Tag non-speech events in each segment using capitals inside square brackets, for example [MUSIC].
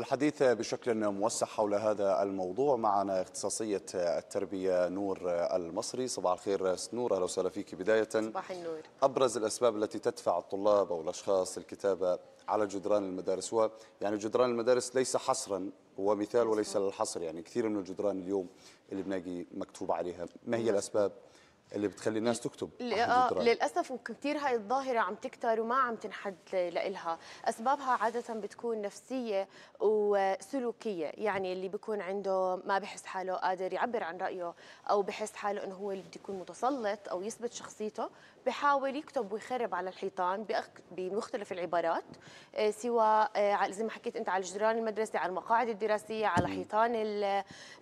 الحديث بشكل موسع حول هذا الموضوع معنا اختصاصية التربية نور المصري صباح الخير نور أهلا وسهلا فيك بداية صباح النور أبرز الأسباب التي تدفع الطلاب أو الأشخاص الكتابة على جدران المدارس ويعني جدران المدارس ليس حصرا هو مثال وليس للحصر يعني كثير من الجدران اليوم اللي بنلاقي مكتوب عليها ما هي نعم. الأسباب اللي بتخلي الناس تكتب آه، للاسف وكثير هاي الظاهره عم تكتر وما عم تنحد لها اسبابها عاده بتكون نفسيه وسلوكيه يعني اللي بيكون عنده ما بحس حاله قادر يعبر عن رايه او بحس حاله انه هو اللي بده يكون متسلط او يثبت شخصيته بحاول يكتب ويخرب على الحيطان بمختلف العبارات آه، سواء آه، زي ما حكيت انت على الجدران المدرسه على المقاعد الدراسيه على حيطان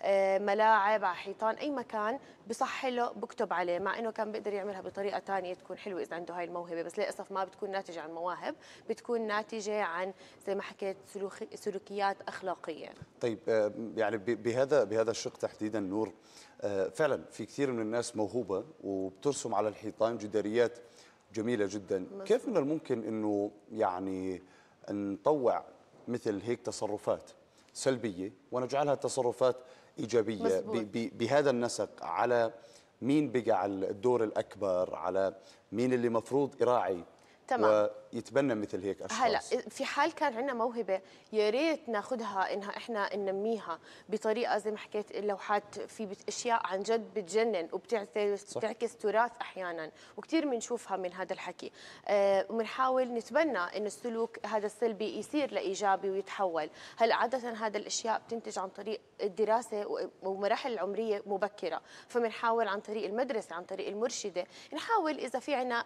الملاعب آه، على حيطان اي مكان بصح له بكتب عليه مع انه كان بيقدر يعملها بطريقه ثانيه تكون حلوه اذا عنده هاي الموهبه بس للاسف ما بتكون ناتجه عن مواهب بتكون ناتجه عن زي ما حكيت سلوكيات اخلاقيه طيب يعني بهذا بهذا الشق تحديدا نور فعلا في كثير من الناس موهوبه وبترسم على الحيطان جدار عمليات جميله جدا مزبوط. كيف من الممكن انه يعني نطوع مثل هيك تصرفات سلبيه ونجعلها تصرفات ايجابيه بهذا النسق على مين بقى على الدور الاكبر على مين اللي مفروض يراعي تمام. ويتبنى مثل هيك اشخاص هلا في حال كان عندنا موهبه يا ريت ناخذها انها احنا ننميها بطريقه زي ما حكيت اللوحات في اشياء عن جد بتجنن وبتعكس تراث احيانا وكثير بنشوفها من هذا الحكي آه، وبنحاول نتبنى انه السلوك هذا السلبي يصير لايجابي ويتحول هلا عاده هذا الاشياء بتنتج عن طريق الدراسه ومراحل العمريه مبكره فبنحاول عن طريق المدرسه عن طريق المرشده نحاول اذا في عنا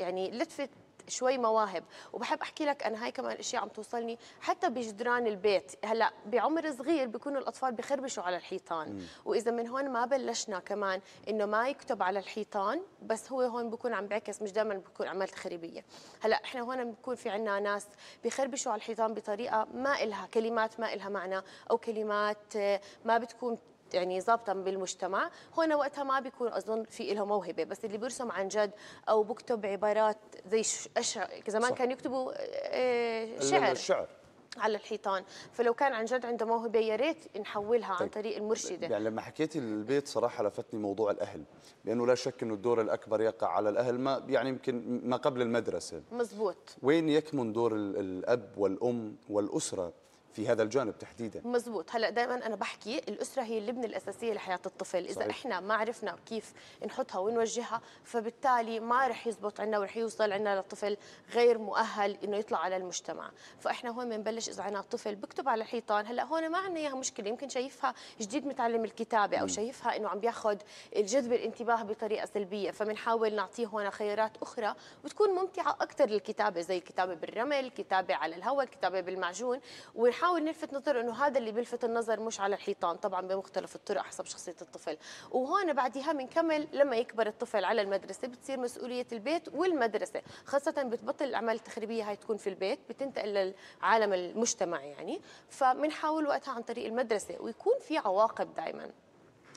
يعني لتفت شوي مواهب وبحب احكي لك انا هاي كمان اشياء عم توصلني حتى بجدران البيت هلا بعمر صغير بيكونوا الاطفال بخربشوا على الحيطان مم. واذا من هون ما بلشنا كمان انه ما يكتب على الحيطان بس هو هون بكون عم بعكس مش دائما بكون اعمال تخريبيه هلا احنا هون بكون في عنا ناس بخربشوا على الحيطان بطريقه ما إلها كلمات ما إلها معنى او كلمات آه، ما بتكون يعني ظابطه بالمجتمع هنا وقتها ما بيكون اظن في لها موهبه بس اللي بيرسم عن جد او بكتب عبارات زي اشعر زمان كانوا يكتبوا آه، شعر الشعر على الحيطان فلو كان عن جد عنده موهبه يا ريت نحولها طيب. عن طريق المرشده يعني لما حكيت البيت صراحه لفتني موضوع الاهل لانه لا شك انه الدور الاكبر يقع على الاهل ما يعني يمكن ما قبل المدرسه مزبوط وين يكمن دور الاب والام والاسره في هذا الجانب تحديدا مزبوط هلا دائما انا بحكي الاسره هي اللبنه الاساسيه لحياه الطفل اذا صحيح. احنا ما عرفنا كيف نحطها ونوجهها فبالتالي ما رح يزبط عندنا ورح يوصل عندنا لطفل غير مؤهل انه يطلع على المجتمع فاحنا هون بنبلش اذا عنا طفل بكتب على الحيطان هلا هون ما عندنا اياها مشكله يمكن شايفها جديد متعلم الكتابه او شايفها انه عم بياخذ الجذب الانتباه بطريقه سلبيه فبنحاول نعطيه هون خيارات اخرى وتكون ممتعه اكثر للكتابه زي الكتابه بالرمل الكتابه على الهواء الكتابه بالمعجون ونحاول بنحاول نلفت نظر انه هذا اللي بيلفت النظر مش على الحيطان طبعا بمختلف الطرق حسب شخصيه الطفل وهون بعدها بنكمل لما يكبر الطفل على المدرسه بتصير مسؤوليه البيت والمدرسه خاصه بتبطل الاعمال التخريبيه هاي تكون في البيت بتنتقل للعالم المجتمع يعني فبنحاول وقتها عن طريق المدرسه ويكون في عواقب دائما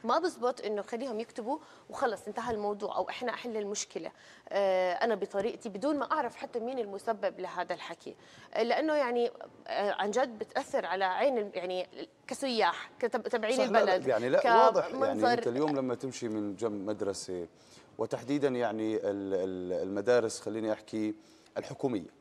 ما بزبط انه خليهم يكتبوا وخلص انتهى الموضوع او احنا احل المشكله آه، انا بطريقتي بدون ما اعرف حتى مين المسبب لهذا الحكي آه، لانه يعني آه، عن جد بتاثر على عين يعني كسياح تبعين البلد لا يعني لا واضح يعني انت اليوم لما تمشي من جنب مدرسه وتحديدا يعني المدارس خليني احكي الحكوميه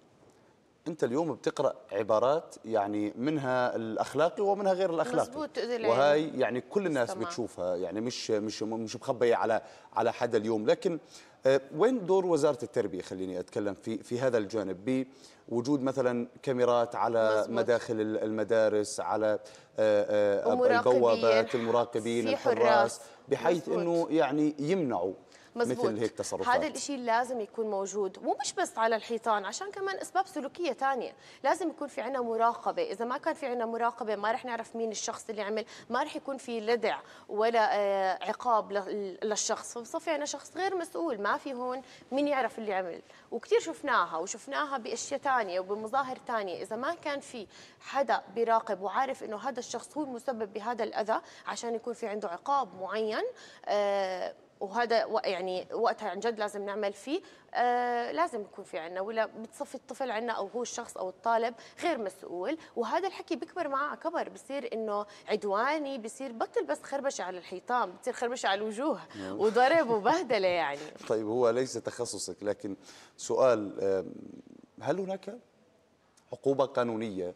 انت اليوم بتقرا عبارات يعني منها الاخلاقي ومنها غير الاخلاقي وهي يعني كل الناس بتشوفها يعني مش مش مش مخبيه على على حدا اليوم لكن آه، وين دور وزاره التربيه خليني اتكلم في في هذا الجانب بوجود مثلا كاميرات على مداخل المدارس على آه، آه، البوابات المراقبين الحراس بحيث انه يعني يمنعوا مزبوط. مثل هيك تصرفات هذا الشيء لازم يكون موجود ومش بس على الحيطان عشان كمان اسباب سلوكيه ثانيه لازم يكون في عنا مراقبه اذا ما كان في عنا مراقبه ما رح نعرف مين الشخص اللي عمل ما رح يكون في لدع ولا عقاب للشخص فبصفي عنا شخص غير مسؤول ما في هون مين يعرف اللي عمل وكثير شفناها وشفناها باشياء ثانيه وبمظاهر ثانيه اذا ما كان في حدا بيراقب وعارف انه هذا الشخص هو المسبب بهذا الاذى عشان يكون في عنده عقاب معين آه وهذا يعني وقتها عن جد لازم نعمل فيه آه لازم يكون في عنا ولا بتصفي الطفل عنا او هو الشخص او الطالب غير مسؤول وهذا الحكي بكبر معه كبر بصير انه عدواني بصير بطل بس خربشه على الحيطان بتصير خربشه على الوجوه نعم. وضرب [LAUGHS] وبهدله يعني طيب هو ليس تخصصك لكن سؤال هل هناك عقوبه قانونيه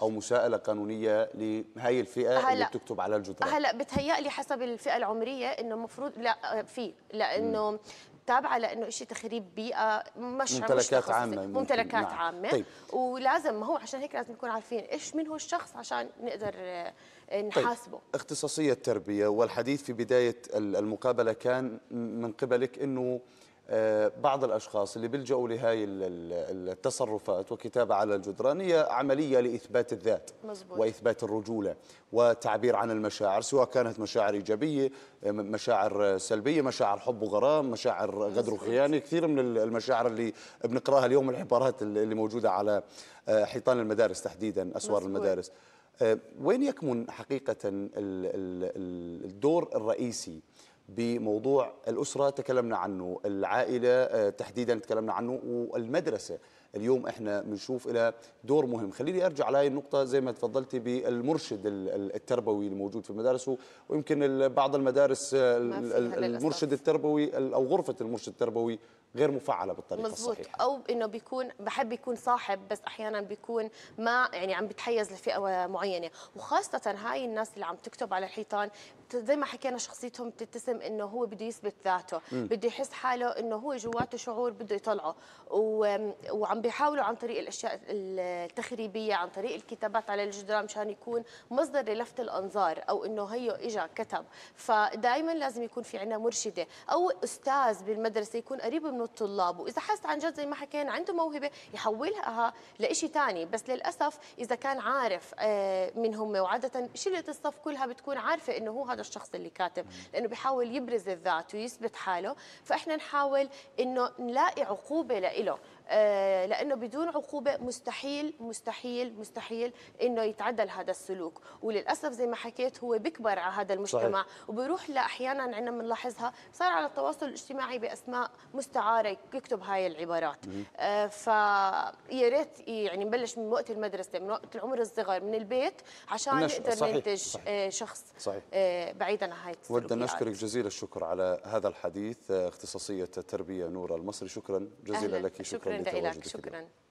او مساءله قانونيه لهي الفئه هلأ اللي بتكتب على الجدران هلا بتهيألي حسب الفئه العمريه انه المفروض لا في لانه تابعه لانه شيء تخريب بيئه مش ممتلكات مش عامه ممتلكات نعم. عامه طيب. ولازم ما هو عشان هيك لازم نكون عارفين ايش من هو الشخص عشان نقدر آه، طيب. نحاسبه طيب. اختصاصيه التربيه والحديث في بدايه المقابله كان من قبلك انه آه، بعض الأشخاص اللي بيلجأوا لهاي التصرفات وكتابة على الجدران هي عملية لإثبات الذات مزبوط. وإثبات الرجولة وتعبير عن المشاعر سواء كانت مشاعر إيجابية آه، مشاعر سلبية مشاعر حب وغرام مشاعر غدر وخيانة كثير من المشاعر اللي بنقراها اليوم العبارات اللي موجودة على آه، حيطان المدارس تحديدا أسوار مزبوط. المدارس وين يكمن حقيقة الدور الرئيسي بموضوع الأسرة تكلمنا عنه العائلة آه، تحديدا تكلمنا عنه والمدرسة اليوم احنا بنشوف لها دور مهم خليني ارجع لهي النقطه زي ما تفضلتي بالمرشد التربوي الموجود في المدارس ويمكن بعض المدارس آه، المرشد التربوي او غرفه المرشد التربوي غير مفعله بالطريقه مزبوط. الصحيحه او انه بيكون بحب يكون صاحب بس احيانا بيكون ما يعني عم بتحيز لفئه معينه وخاصه هاي الناس اللي عم تكتب على الحيطان زي ما حكينا شخصيتهم بتتسم انه هو بده يثبت ذاته بده يحس حاله انه هو جواته شعور بده يطلعه و... وعم بيحاولوا عن طريق الاشياء التخريبيه عن طريق الكتابات على الجدران مشان يكون مصدر للفت الانظار او انه هيو اجى كتب فدائما لازم يكون في عندنا مرشده او استاذ بالمدرسه يكون قريب من من الطلاب واذا حس عن جد زي ما حكينا عنده موهبه يحولها لشيء ثاني بس للاسف اذا كان عارف آه، من هم وعاده شله الصف كلها بتكون عارفه انه هو هذا الشخص اللي كاتب لانه بيحاول يبرز الذات ويثبت حاله فاحنا نحاول انه نلاقي عقوبه له آه، لانه بدون عقوبه مستحيل مستحيل مستحيل انه يتعدل هذا السلوك وللاسف زي ما حكيت هو بيكبر على هذا المجتمع صحيح. وبيروح لاحيانا عندنا بنلاحظها صار على التواصل الاجتماعي باسماء مستعاره يكتب هاي العبارات آه، ف فيا ريت يعني نبلش من وقت المدرسه من وقت العمر الصغير من البيت عشان نقدر ننتج آه، شخص صحيح. بعيدا عن هاي ودنا نشكرك جزيل الشكر على هذا الحديث اختصاصيه التربيه نوره المصري شكرا جزيلا لك شكرا, شكرا شكرا لك شكرا